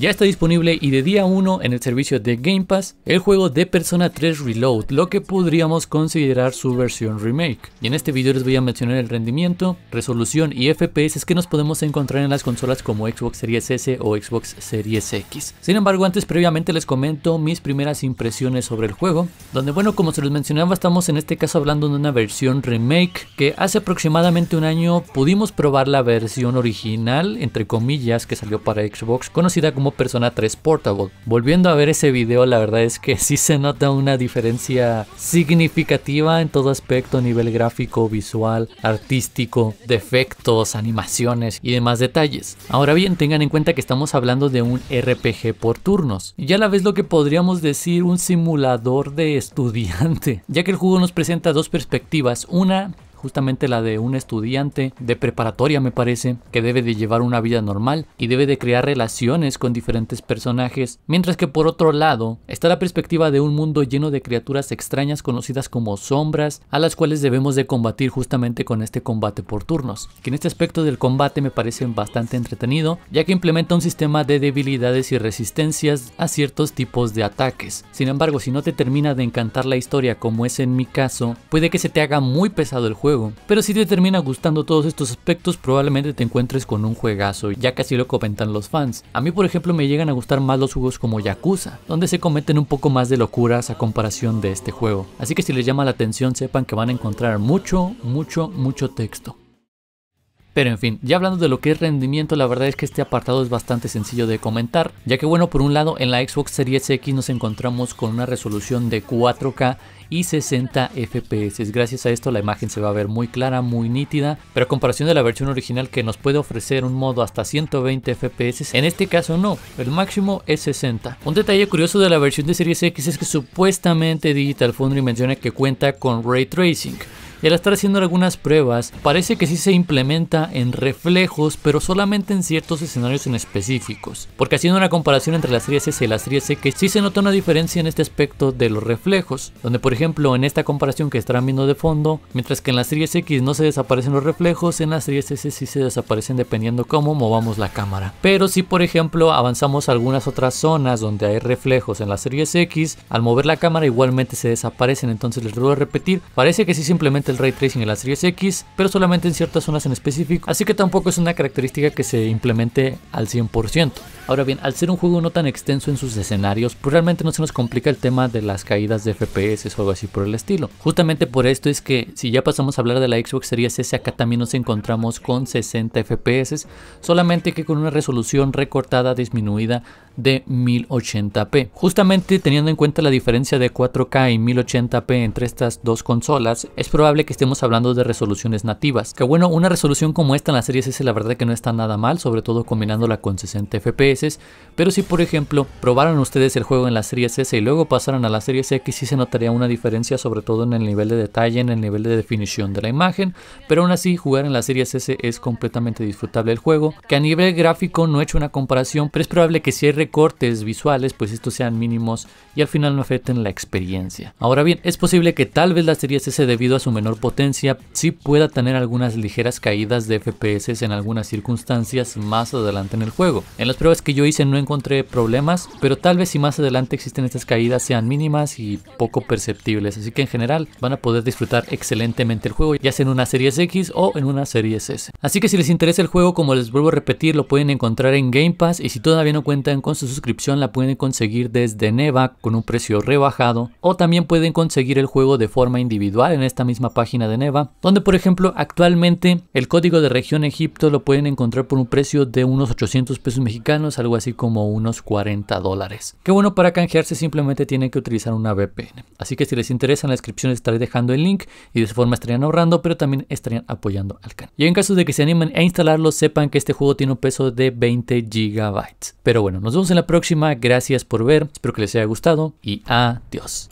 Ya está disponible y de día 1 en el servicio de Game Pass el juego de Persona 3 Reload, lo que podríamos considerar su versión remake. Y en este video les voy a mencionar el rendimiento, resolución y FPS que nos podemos encontrar en las consolas como Xbox Series S o Xbox Series X. Sin embargo, antes previamente les comento mis primeras impresiones sobre el juego, donde bueno, como se los mencionaba, estamos en este caso hablando de una versión remake que hace aproximadamente un año pudimos probar la versión original, entre comillas, que salió para Xbox, conocida como Persona 3 Portable. Volviendo a ver ese video, la verdad es que sí se nota una diferencia significativa en todo aspecto, nivel gráfico, visual, artístico, defectos, animaciones y demás detalles. Ahora bien, tengan en cuenta que estamos hablando de un RPG por turnos, y a la vez lo que podríamos decir un simulador de estudiante, ya que el juego nos presenta dos perspectivas, una justamente la de un estudiante de preparatoria me parece, que debe de llevar una vida normal y debe de crear relaciones con diferentes personajes, mientras que por otro lado está la perspectiva de un mundo lleno de criaturas extrañas conocidas como sombras, a las cuales debemos de combatir justamente con este combate por turnos, que en este aspecto del combate me parece bastante entretenido, ya que implementa un sistema de debilidades y resistencias a ciertos tipos de ataques. Sin embargo, si no te termina de encantar la historia como es en mi caso, puede que se te haga muy pesado el juego pero si te termina gustando todos estos aspectos, probablemente te encuentres con un juegazo, ya que lo comentan los fans. A mí, por ejemplo, me llegan a gustar más los juegos como Yakuza, donde se cometen un poco más de locuras a comparación de este juego. Así que si les llama la atención, sepan que van a encontrar mucho, mucho, mucho texto. Pero en fin, ya hablando de lo que es rendimiento, la verdad es que este apartado es bastante sencillo de comentar, ya que bueno, por un lado en la Xbox Series X nos encontramos con una resolución de 4K y 60 FPS. Gracias a esto la imagen se va a ver muy clara, muy nítida, pero a comparación de la versión original que nos puede ofrecer un modo hasta 120 FPS, en este caso no, el máximo es 60. Un detalle curioso de la versión de Series X es que supuestamente Digital Foundry menciona que cuenta con ray tracing y al estar haciendo algunas pruebas, parece que sí se implementa en reflejos, pero solamente en ciertos escenarios en específicos. Porque haciendo una comparación entre las series S y las series X, sí se nota una diferencia en este aspecto de los reflejos, donde por ejemplo en esta comparación que estarán viendo de fondo, mientras que en las serie X no se desaparecen los reflejos, en las series S sí se desaparecen dependiendo cómo movamos la cámara. Pero si por ejemplo avanzamos a algunas otras zonas donde hay reflejos en las series X, al mover la cámara igualmente se desaparecen, entonces les vuelvo a repetir, parece que sí simplemente el ray tracing en las Series X, pero solamente en ciertas zonas en específico, así que tampoco es una característica que se implemente al 100%. Ahora bien, al ser un juego no tan extenso en sus escenarios, pues realmente no se nos complica el tema de las caídas de FPS o algo así por el estilo. Justamente por esto es que si ya pasamos a hablar de la Xbox Series S, acá también nos encontramos con 60 FPS, solamente que con una resolución recortada disminuida de 1080p. Justamente teniendo en cuenta la diferencia de 4K y 1080p entre estas dos consolas, es probable que estemos hablando de resoluciones nativas. Que bueno, una resolución como esta en la Series S la verdad que no está nada mal, sobre todo combinándola con 60 FPS pero si por ejemplo probaran ustedes el juego en la serie S y luego pasaran a la serie X sí se notaría una diferencia sobre todo en el nivel de detalle, en el nivel de definición de la imagen, pero aún así jugar en la serie S es completamente disfrutable el juego, que a nivel gráfico no he hecho una comparación, pero es probable que si hay recortes visuales pues estos sean mínimos y al final no afecten la experiencia. Ahora bien, es posible que tal vez la serie S debido a su menor potencia sí pueda tener algunas ligeras caídas de FPS en algunas circunstancias más adelante en el juego. En las pruebas yo hice no encontré problemas, pero tal vez si más adelante existen estas caídas sean mínimas y poco perceptibles, así que en general van a poder disfrutar excelentemente el juego, ya sea en una serie X o en una serie S. Así que si les interesa el juego, como les vuelvo a repetir, lo pueden encontrar en Game Pass y si todavía no cuentan con su suscripción la pueden conseguir desde Neva con un precio rebajado o también pueden conseguir el juego de forma individual en esta misma página de Neva, donde por ejemplo actualmente el código de región Egipto lo pueden encontrar por un precio de unos 800 pesos mexicanos algo así como unos 40 dólares. Que bueno, para canjearse simplemente tienen que utilizar una VPN. Así que si les interesa en la descripción les estaré dejando el link y de esa forma estarían ahorrando, pero también estarían apoyando al canal. Y en caso de que se animen a instalarlo, sepan que este juego tiene un peso de 20 GB. Pero bueno, nos vemos en la próxima. Gracias por ver, espero que les haya gustado y adiós.